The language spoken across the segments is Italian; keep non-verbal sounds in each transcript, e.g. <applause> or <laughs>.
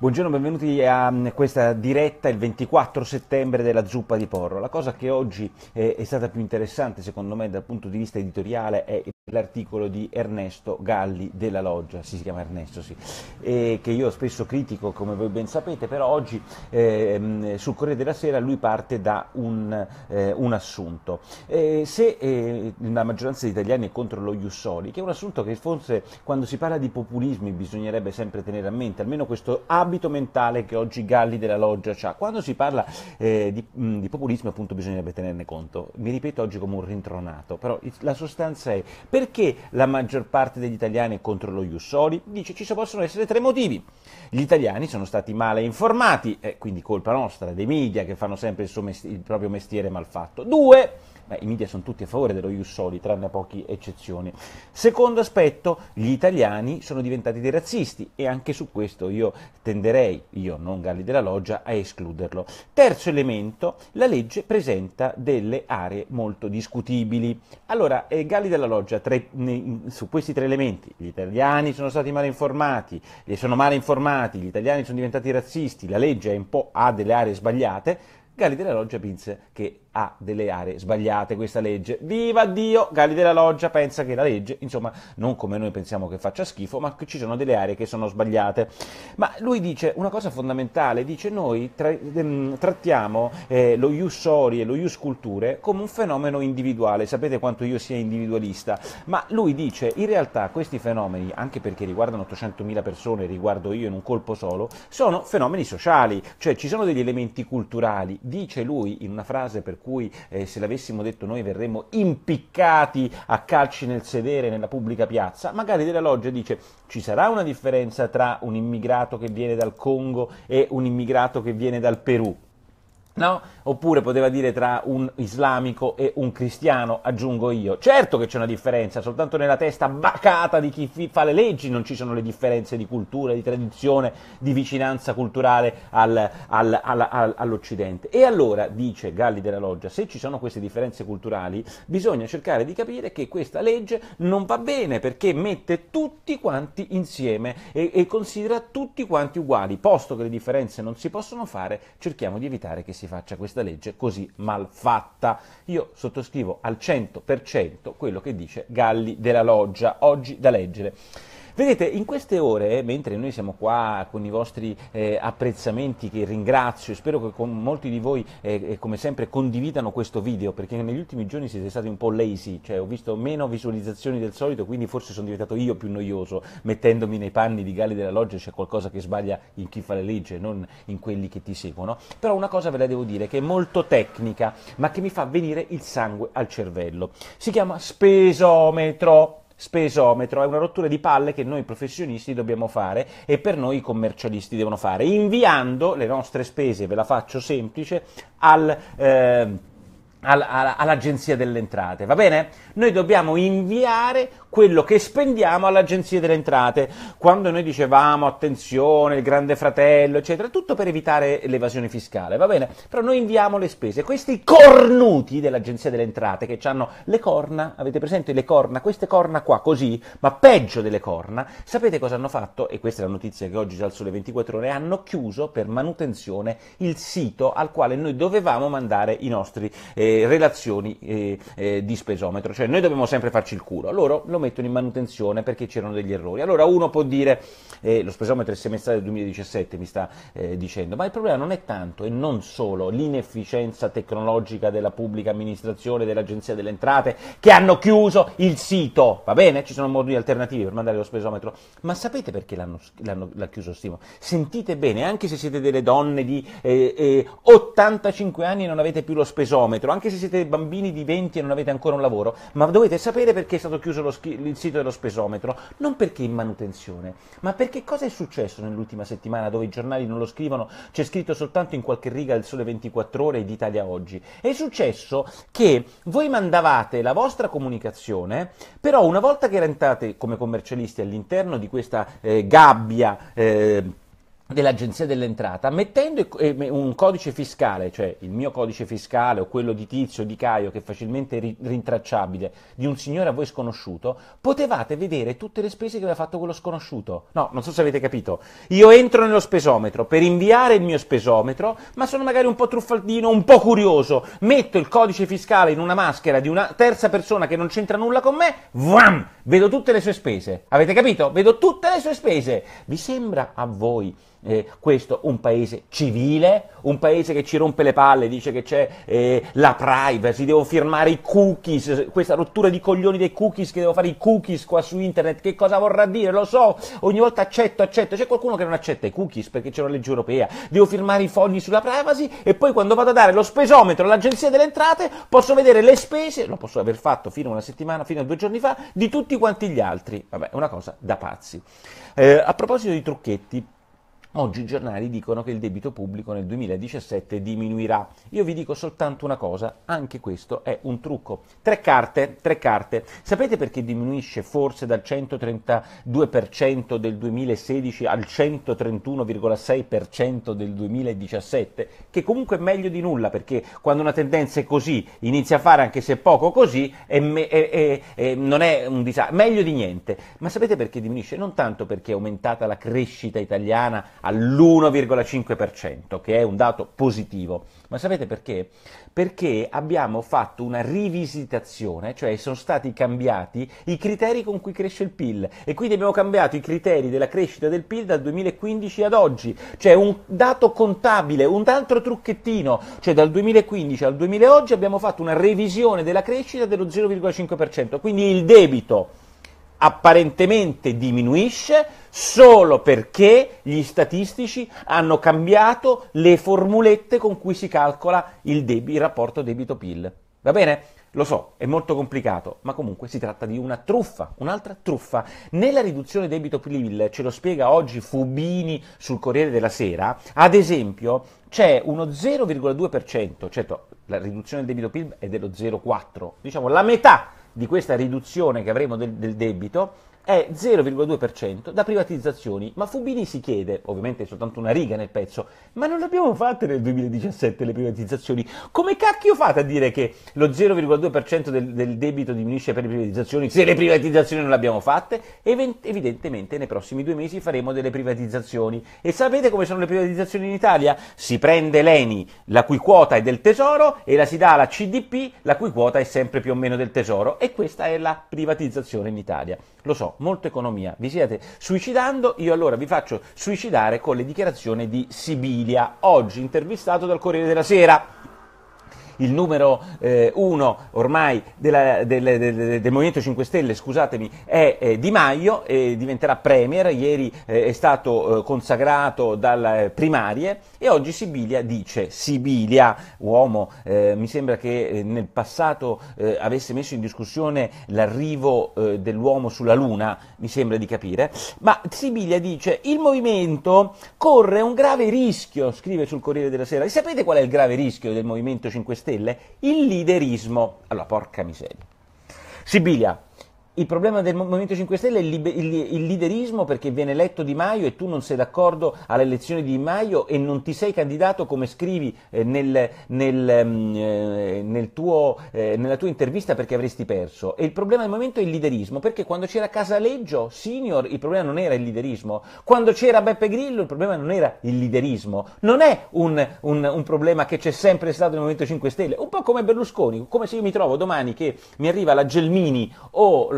Buongiorno, benvenuti a mm, questa diretta il 24 settembre della zuppa di porro. La cosa che oggi è stata più interessante secondo me dal punto di vista editoriale è l'articolo di Ernesto Galli della Loggia, si chiama Ernesto sì, che io spesso critico come voi ben sapete, però oggi eh, sul Corriere della Sera lui parte da un, eh, un assunto. Eh, se la maggioranza degli italiani è contro lo Jussoli, che è un assunto che forse quando si parla di populismi bisognerebbe sempre tenere a mente, almeno questo abito mentale che oggi Galli della Loggia ha, quando si parla eh, di, mh, mm, di, populismo appunto bisognerebbe tenerne conto, mi ripeto oggi come un rintronato, però la sostanza è perché la maggior parte degli italiani è contro lo Jussoli? Dice ci possono essere tre motivi. Gli italiani sono stati male informati, eh, quindi colpa nostra, dei media che fanno sempre il, mest- il proprio mestiere mal fatto. Due, beh, i media sono tutti a favore dello Jussoli, tranne poche eccezioni. Secondo aspetto, gli italiani sono diventati dei razzisti e anche su questo io tenderei, io non Galli della Loggia, a escluderlo. Terzo elemento, la legge presenta delle aree molto discutibili. Allora, eh, Galli della Loggia tre, su questi tre elementi, gli italiani sono stati male informati, sono male informati, gli italiani sono diventati razzisti, la legge ha delle aree sbagliate, Gali della Loggia vinse che ha delle aree sbagliate questa legge. Viva Dio! Gali della Loggia pensa che la legge, insomma, non come noi pensiamo che faccia schifo, ma che ci sono delle aree che sono sbagliate. Ma lui dice una cosa fondamentale, dice noi tra, ehm, trattiamo eh, lo ius soli e lo ius culture come un fenomeno individuale, sapete quanto io sia individualista, ma lui dice in realtà questi fenomeni, anche perché riguardano 800.000 persone, riguardo io in un colpo solo, sono fenomeni sociali, cioè ci sono degli elementi culturali, dice lui in una frase per cui cui eh, se l'avessimo detto noi verremmo impiccati a calci nel sedere nella pubblica piazza, magari della loggia dice ci sarà una differenza tra un immigrato che viene dal Congo e un immigrato che viene dal Perù. No? Oppure poteva dire tra un islamico e un cristiano, aggiungo io. Certo che c'è una differenza, soltanto nella testa bacata di chi fa le leggi non ci sono le differenze di cultura, di tradizione, di vicinanza culturale al, al, al, all'Occidente. E allora, dice Galli della Loggia, se ci sono queste differenze culturali, bisogna cercare di capire che questa legge non va bene perché mette tutti quanti insieme e, e considera tutti quanti uguali. Posto che le differenze non si possono fare, cerchiamo di evitare che si faccia questa legge così malfatta. Io sottoscrivo al 100% quello che dice Galli della Loggia, oggi da leggere. Vedete, in queste ore, eh, mentre noi siamo qua con i vostri eh, apprezzamenti che ringrazio, spero che con molti di voi eh, eh, come sempre condividano questo video, perché negli ultimi giorni siete stati un po' lazy, cioè ho visto meno visualizzazioni del solito, quindi forse sono diventato io più noioso, mettendomi nei panni di Galli della Loggia c'è qualcosa che sbaglia in chi fa le legge, non in quelli che ti seguono. Però una cosa ve la devo dire, che è molto tecnica, ma che mi fa venire il sangue al cervello. Si chiama spesometro spesometro, è una rottura di palle che noi professionisti dobbiamo fare e per noi i commercialisti devono fare, inviando le nostre spese, ve la faccio semplice, al... Eh, all'agenzia delle entrate, va bene? Noi dobbiamo inviare quello che spendiamo all'Agenzia delle Entrate. Quando noi dicevamo attenzione, il Grande Fratello, eccetera, tutto per evitare l'evasione fiscale, va bene? Però noi inviamo le spese. Questi cornuti dell'Agenzia delle Entrate che hanno le corna, avete presente le corna, queste corna qua così, ma peggio delle corna, sapete cosa hanno fatto? E questa è la notizia che oggi c'è al sole 24 ore, hanno chiuso per manutenzione il sito al quale noi dovevamo mandare i nostri eh, relazioni eh, eh, di spesometro, cioè noi dobbiamo sempre farci il culo. Loro lo lo mettono in manutenzione perché c'erano degli errori. Allora uno può dire, eh, lo spesometro è semestrale del 2017 mi sta eh, dicendo, ma il problema non è tanto e non solo l'inefficienza tecnologica della pubblica amministrazione, dell'Agenzia delle Entrate, che hanno chiuso il sito, va bene? Ci sono modi alternativi per mandare lo spesometro, ma sapete perché l'hanno, l'hanno l'ha chiuso Stimo? Sentite bene, anche se siete delle donne di eh, 85 eh, anni e non avete più lo spesometro, anche se siete bambini di 20 e non avete ancora un lavoro, ma dovete sapere perché è stato chiuso lo, il sito dello spesometro, non perché in manutenzione, ma perché cosa è successo nell'ultima settimana dove i giornali non lo scrivono, c'è scritto soltanto in qualche riga il Sole 24 Ore e d'Italia Oggi. È successo che voi mandavate la vostra comunicazione, però una volta che eravate come commercialisti all'interno di questa eh, gabbia eh, dell'Agenzia dell'Entrata, mettendo eh, un codice fiscale, cioè il mio codice fiscale o quello di Tizio, di Caio, che è facilmente rintracciabile, di un signore a voi sconosciuto, potevate vedere tutte le spese che aveva fatto quello sconosciuto. No, non so se avete capito. Io entro nello spesometro per inviare il mio spesometro, ma sono magari un po' truffaldino, un po' curioso, metto il codice fiscale in una maschera di una terza persona che non c'entra nulla con me, vam, vedo tutte le sue spese. Avete capito? Vedo tutte le sue spese. Vi sembra a voi eh, questo un paese civile, un paese che ci rompe le palle, dice che c'è eh, la privacy, devo firmare i cookies, questa rottura di coglioni dei cookies, che devo fare i cookies qua su internet, che cosa vorrà dire? Lo so, ogni volta accetto, accetto, c'è qualcuno che non accetta i cookies perché c'è una legge europea, devo firmare i fogli sulla privacy e poi quando vado a dare lo spesometro all'agenzia delle entrate posso vedere le spese, lo posso aver fatto fino a una settimana, fino a due giorni fa, di tutti quanti gli altri. Vabbè, è una cosa da pazzi. Eh, a proposito di trucchetti, Oggi i giornali dicono che il debito pubblico nel 2017 diminuirà. Io vi dico soltanto una cosa, anche questo è un trucco. Tre carte, tre carte. Sapete perché diminuisce forse dal 132% del 2016 al 131,6% del 2017? Che comunque è meglio di nulla, perché quando una tendenza è così, inizia a fare anche se poco così, è me- è- è- non è un disastro, meglio di niente. Ma sapete perché diminuisce? Non tanto perché è aumentata la crescita italiana, all'1,5%, che è un dato positivo. Ma sapete perché? Perché abbiamo fatto una rivisitazione, cioè sono stati cambiati i criteri con cui cresce il PIL e quindi abbiamo cambiato i criteri della crescita del PIL dal 2015 ad oggi, cioè un dato contabile, un altro trucchettino, cioè dal 2015 al 2000 oggi abbiamo fatto una revisione della crescita dello 0,5%, quindi il debito apparentemente diminuisce solo perché gli statistici hanno cambiato le formulette con cui si calcola il, debi- il rapporto debito-PIL. Va bene? Lo so, è molto complicato, ma comunque si tratta di una truffa, un'altra truffa. Nella riduzione debito-PIL, ce lo spiega oggi Fubini sul Corriere della Sera, ad esempio c'è uno 0,2%, certo la riduzione del debito-PIL è dello 0,4, diciamo la metà di questa riduzione che avremo del, del debito è 0,2% da privatizzazioni, ma Fubini si chiede, ovviamente è soltanto una riga nel pezzo, ma non le abbiamo fatte nel 2017 le privatizzazioni? Come cacchio fate a dire che lo 0,2% del, del, debito diminuisce per le privatizzazioni se le privatizzazioni non le abbiamo fatte? Event- evidentemente nei prossimi due mesi faremo delle privatizzazioni. E sapete come sono le privatizzazioni in Italia? Si prende l'ENI, la cui quota è del tesoro, e la si dà alla CDP, la cui quota è sempre più o meno del tesoro. E questa è la privatizzazione in Italia. Lo so, molto economia, vi siete suicidando, io allora vi faccio suicidare con le dichiarazioni di Sibilia, oggi intervistato dal Corriere della Sera il numero eh, uno ormai della, del, del, del, del, Movimento 5 Stelle, scusatemi, è eh, Di Maio e diventerà Premier, ieri eh, è stato eh, consacrato dalle primarie e oggi Sibilia dice, Sibilia, uomo, eh, mi sembra che nel passato avesse messo in discussione l'arrivo dell'uomo sulla Luna, mi sembra di capire, ma Sibilia dice il movimento corre un grave rischio, scrive sul Corriere della Sera, e sapete qual è il grave rischio del Movimento 5 Stelle? Stelle il liderismo. Allora, porca miseria. Sibilia, il problema del Movimento 5 Stelle è il, il, liderismo perché viene eletto Di Maio e tu non sei d'accordo alle elezioni di Di Maio e non ti sei candidato come scrivi eh, nel, nel, mm, eh, nel tuo, eh, nella tua intervista perché avresti perso. E il problema del momento è il liderismo perché quando c'era Casaleggio Senior il problema non era il liderismo, quando c'era Beppe Grillo il problema non era il liderismo, non è un, un, un problema che c'è sempre stato nel Movimento 5 Stelle, un po' come Berlusconi, come se io mi trovo domani che mi arriva la Gelmini o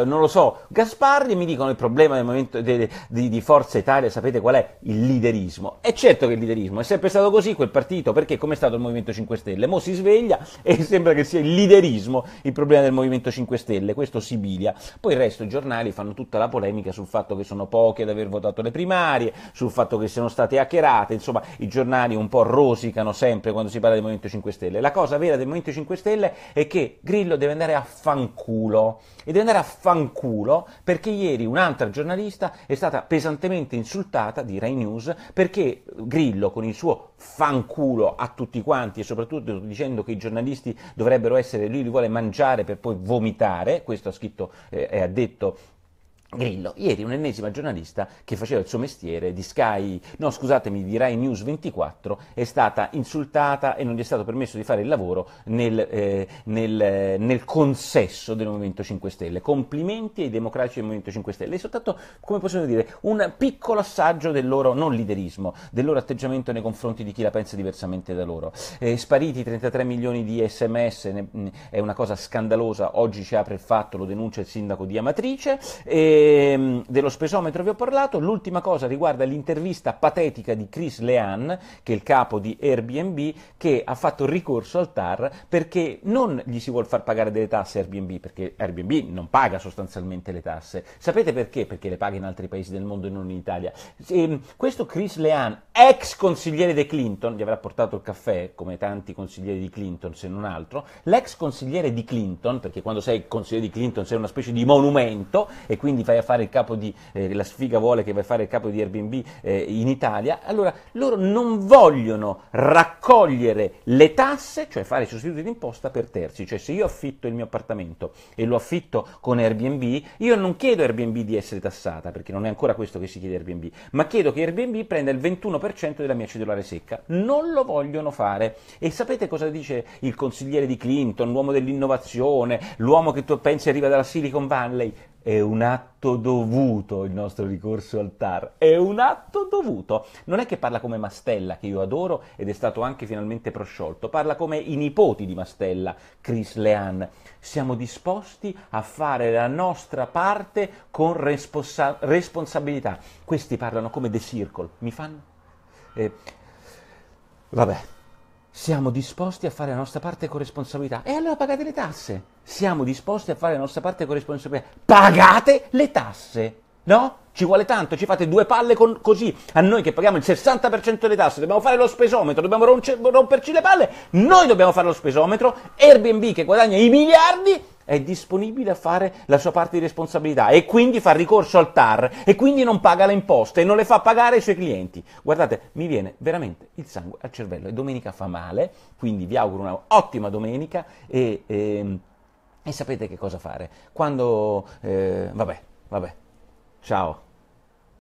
eh, non lo so, Gasparri mi dicono il problema momento, de, de, di Forza Italia, sapete qual è? Il liderismo. È certo che il liderismo è sempre stato così quel partito, perché come è stato il Movimento 5 Stelle? Mo si sveglia e <laughs> sembra che sia il liderismo il problema del Movimento 5 Stelle, questo Sibilia. Poi il resto i giornali fanno tutta la polemica sul fatto che sono pochi ad aver votato le primarie, sul fatto che siano state hackerate, insomma i giornali un po' rosicano sempre quando si parla del Movimento 5 Stelle. La cosa vera del Movimento 5 Stelle è che Grillo deve andare a fanculo e deve andare a fanculo perché ieri un'altra giornalista è stata pesantemente insultata di Rai News perché Grillo con il suo fanculo a tutti quanti e soprattutto dicendo che i giornalisti dovrebbero essere, lui li vuole mangiare per poi vomitare, questo ha scritto eh, e eh, ha detto Grillo, ieri un'ennesima giornalista che faceva il suo mestiere di Sky, no scusatemi, di Rai News 24, è stata insultata e non gli è stato permesso di fare il lavoro nel, eh, nel, eh, nel consesso del Movimento 5 Stelle. Complimenti ai democratici del Movimento 5 Stelle. È soltanto, come possiamo dire, un piccolo assaggio del loro non liderismo, del loro atteggiamento nei confronti di chi la pensa diversamente da loro. Eh, spariti 33 milioni di sms, ne, mh, è una cosa scandalosa, oggi ci apre il fatto, lo denuncia il sindaco di Amatrice. Eh, Ehm, dello spesometro vi ho parlato, l'ultima cosa riguarda l'intervista patetica di Chris Lehan, che è il capo di Airbnb, che ha fatto ricorso al TAR perché non gli si vuole far pagare delle tasse Airbnb, perché Airbnb non paga sostanzialmente le tasse. Sapete perché? Perché le paga in altri paesi del mondo e non in Italia. E, ehm, questo Chris Lehan, ex consigliere di Clinton, gli avrà portato il caffè come tanti consiglieri di Clinton se non altro, l'ex consigliere di Clinton, perché quando sei consigliere di Clinton sei una specie di monumento e quindi vai a fare il capo di, eh, la sfiga vuole che vai a fare il capo di Airbnb eh, in Italia, allora loro non vogliono raccogliere le tasse, cioè fare i sostituti d'imposta per terzi, cioè se io affitto il mio appartamento e lo affitto con Airbnb, io non chiedo a Airbnb di essere tassata, perché non è ancora questo che si chiede Airbnb, ma chiedo che Airbnb prenda il 21% della mia cellulare secca, non lo vogliono fare e sapete cosa dice il consigliere di Clinton, l'uomo dell'innovazione, l'uomo che tu pensi arriva dalla Silicon Valley? è un atto dovuto il nostro ricorso al TAR, è un atto dovuto. Non è che parla come Mastella, che io adoro ed è stato anche finalmente prosciolto, parla come i nipoti di Mastella, Chris Lehan. Siamo disposti a fare la nostra parte con responsa- responsabilità. Questi parlano come The Circle, mi fanno... Eh, vabbè siamo disposti a fare la nostra parte con responsabilità. E allora pagate le tasse. Siamo disposti a fare la nostra parte con responsabilità. Pagate le tasse. No? Ci vuole tanto, ci fate due palle con, così. A noi che paghiamo il 60% delle tasse, dobbiamo fare lo spesometro, dobbiamo romperci le palle. Noi dobbiamo fare lo spesometro. Airbnb che guadagna i miliardi è disponibile a fare la sua parte di responsabilità e quindi fa ricorso al TAR e quindi non paga le imposte e non le fa pagare ai suoi clienti. Guardate, mi viene veramente il sangue al cervello e domenica fa male, quindi vi auguro un'ottima domenica e, e, ehm, e, sapete che cosa fare. Quando... Eh, vabbè, vabbè. Ciao.